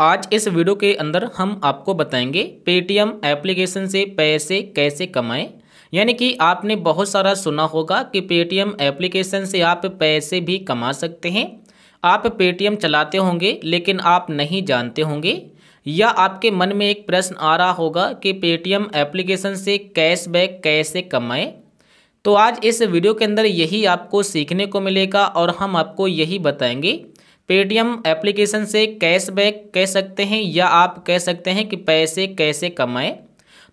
आज इस वीडियो के अंदर हम आपको बताएंगे पेटीएम एप्लीकेशन से पैसे कैसे कमाएं यानी कि आपने बहुत सारा सुना होगा कि पेटीएम एप्लीकेशन से आप पैसे भी कमा सकते हैं आप पेटीएम चलाते होंगे लेकिन आप नहीं जानते होंगे या आपके मन में एक प्रश्न आ रहा होगा कि पेटीएम एप्लीकेशन से कैशबैक कैसे कमाएं तो आज इस वीडियो के अंदर यही आपको सीखने को मिलेगा और हम आपको यही बताएंगे पेटीएम एप्लीकेशन से कैशबैक कह सकते हैं या आप कह सकते हैं कि पैसे कैसे कमाएं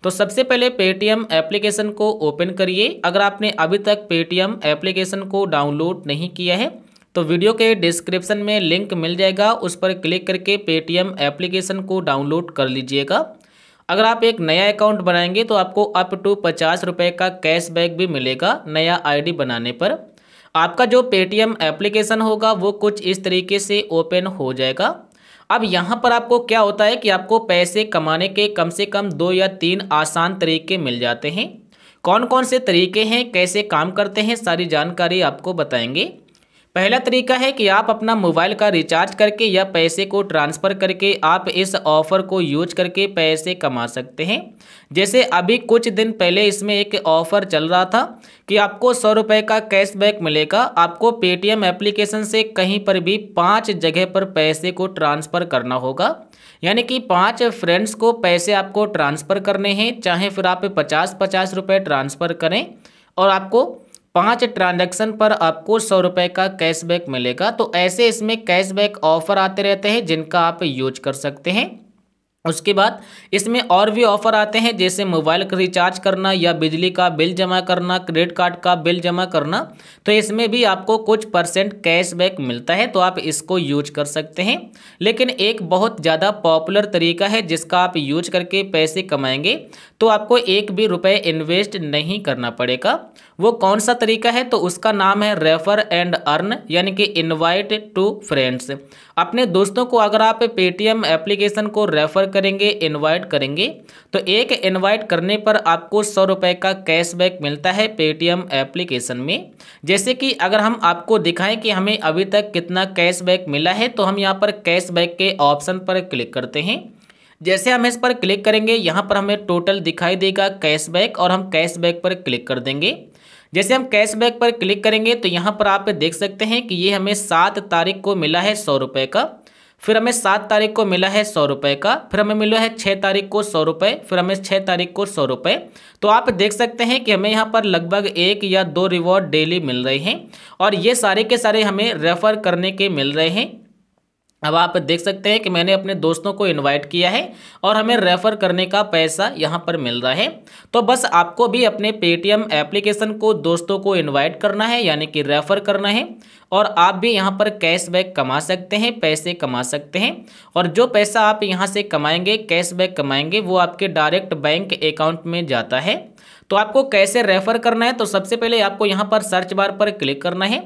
तो सबसे पहले पेटीएम एप्लीकेशन को ओपन करिए अगर आपने अभी तक पेटीएम एप्लीकेशन को डाउनलोड नहीं किया है तो वीडियो के डिस्क्रिप्शन में लिंक मिल जाएगा उस पर क्लिक करके पेटीएम एप्लीकेशन को डाउनलोड कर लीजिएगा अगर आप एक नया अकाउंट बनाएंगे तो आपको अप टू पचास रुपये का कैशबैक भी मिलेगा नया आईडी बनाने पर आपका जो पेटीएम एप्लीकेशन होगा वो कुछ इस तरीके से ओपन हो जाएगा अब यहाँ पर आपको क्या होता है कि आपको पैसे कमाने के कम से कम दो या तीन आसान तरीके मिल जाते हैं कौन कौन से तरीके हैं कैसे काम करते हैं सारी जानकारी आपको बताएंगे पहला तरीका है कि आप अपना मोबाइल का रिचार्ज करके या पैसे को ट्रांसफ़र करके आप इस ऑफ़र को यूज करके पैसे कमा सकते हैं जैसे अभी कुछ दिन पहले इसमें एक ऑफ़र चल रहा था कि आपको सौ रुपये का कैशबैक मिलेगा आपको पेटीएम एप्लीकेशन से कहीं पर भी पाँच जगह पर पैसे को ट्रांसफ़र करना होगा यानी कि पाँच फ्रेंड्स को पैसे आपको ट्रांसफ़र करने हैं चाहे फिर आप पचास पचास रुपये ट्रांसफ़र करें और आपको पाँच ट्रांजैक्शन पर आपको सौ रुपये का कैशबैक मिलेगा तो ऐसे इसमें कैशबैक ऑफर आते रहते हैं जिनका आप यूज कर सकते हैं उसके बाद इसमें और भी ऑफर आते हैं जैसे मोबाइल का रिचार्ज करना या बिजली का बिल जमा करना क्रेडिट कार्ड का बिल जमा करना तो इसमें भी आपको कुछ परसेंट कैशबैक मिलता है तो आप इसको यूज कर सकते हैं लेकिन एक बहुत ज़्यादा पॉपुलर तरीका है जिसका आप यूज करके पैसे कमाएंगे तो आपको एक भी रुपये इन्वेस्ट नहीं करना पड़ेगा वो कौन सा तरीका है तो उसका नाम है रेफर एंड अर्न यानी कि इनवाइट टू फ्रेंड्स अपने दोस्तों को अगर आप पेटीएम एप्लीकेशन को रेफ़र करेंगे इनवाइट करेंगे तो एक इनवाइट करने पर आपको सौ रुपये का कैशबैक मिलता है पेटीएम एप्लीकेशन में जैसे कि अगर हम आपको दिखाएं कि हमें अभी तक कितना कैशबैक मिला है तो हम यहाँ पर कैशबैक के ऑप्शन पर क्लिक करते हैं जैसे हम इस पर क्लिक करेंगे यहाँ पर हमें टोटल दिखाई देगा कैशबैक और हम कैशबैक पर क्लिक कर देंगे जैसे हम कैशबैक पर क्लिक करेंगे तो यहाँ पर आप देख सकते हैं कि ये हमें सात तारीख को मिला है सौ रुपये का फिर हमें सात तारीख को मिला है सौ रुपये का फिर हमें मिला है छः तारीख को सौ रुपये फिर हमें छः तारीख को सौ रुपये तो आप देख सकते हैं कि हमें यहाँ पर लगभग एक या दो रिवॉर्ड डेली मिल रहे हैं और ये सारे के सारे हमें रेफ़र करने के मिल रहे हैं अब आप देख सकते हैं कि मैंने अपने दोस्तों को इनवाइट किया है और हमें रेफ़र करने का पैसा यहाँ पर मिल रहा है तो बस आपको भी अपने पेटीएम एप्लीकेशन को दोस्तों को इनवाइट करना है यानी कि रेफ़र करना है और आप भी यहाँ पर कैशबैक कमा सकते हैं पैसे कमा सकते हैं और जो पैसा आप यहाँ से कमाएंगे कैशबैक कमाएंगे वो आपके डायरेक्ट बैंक अकाउंट में जाता है तो आपको कैसे रेफ़र करना है तो सबसे पहले आपको यहाँ पर सर्च बार पर क्लिक करना है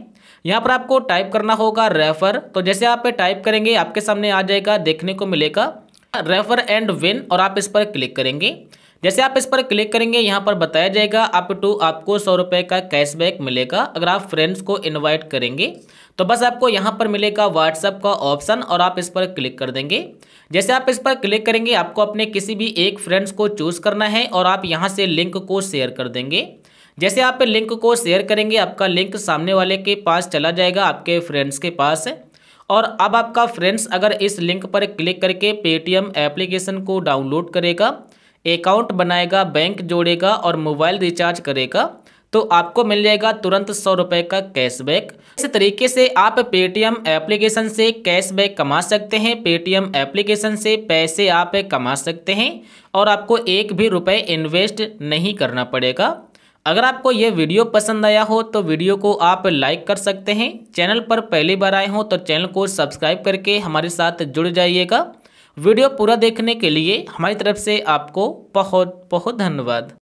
यहाँ पर आपको टाइप करना होगा रेफर तो जैसे आप टाइप करेंगे आपके सामने आ जाएगा देखने को मिलेगा रेफर एंड विन और आप इस पर क्लिक करेंगे जैसे आप इस पर क्लिक करेंगे यहाँ पर बताया जाएगा अप आप टू आपको सौ रुपये का कैशबैक मिलेगा अगर आप फ्रेंड्स को इनवाइट करेंगे तो बस आपको यहाँ पर मिलेगा व्हाट्सअप का ऑप्शन और आप इस पर क्लिक कर देंगे जैसे आप इस पर क्लिक करेंगे आपको अपने किसी भी एक फ्रेंड्स को चूज़ करना है और आप यहाँ से लिंक को शेयर कर देंगे जैसे आप लिंक को शेयर करेंगे आपका लिंक सामने वाले के पास चला जाएगा आपके फ्रेंड्स के पास और अब आपका फ्रेंड्स अगर इस लिंक पर क्लिक करके पेटीएम एप्लीकेशन को डाउनलोड करेगा अकाउंट बनाएगा बैंक जोड़ेगा और मोबाइल रिचार्ज करेगा तो आपको मिल जाएगा तुरंत सौ रुपये का कैशबैक इस तरीके से आप पेटीएम एप्लीकेशन से कैशबैक कमा सकते हैं पेटीएम एप्लीकेशन से पैसे आप कमा सकते हैं और आपको एक भी रुपये इन्वेस्ट नहीं करना पड़ेगा अगर आपको ये वीडियो पसंद आया हो तो वीडियो को आप लाइक कर सकते हैं चैनल पर पहली बार आए हों तो चैनल को सब्सक्राइब करके हमारे साथ जुड़ जाइएगा वीडियो पूरा देखने के लिए हमारी तरफ से आपको बहुत बहुत धन्यवाद